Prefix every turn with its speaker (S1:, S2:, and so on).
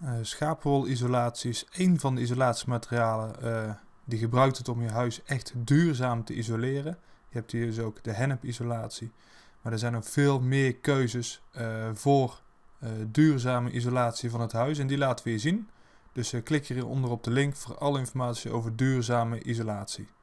S1: Eh, Schapenol-isolatie is één van de isolatiematerialen eh, die gebruikt het om je huis echt duurzaam te isoleren. Je hebt hier dus ook de hennepisolatie. Maar er zijn nog veel meer keuzes eh, voor duurzame isolatie van het huis en die laten we je zien. Dus klik hieronder op de link voor alle informatie over duurzame isolatie.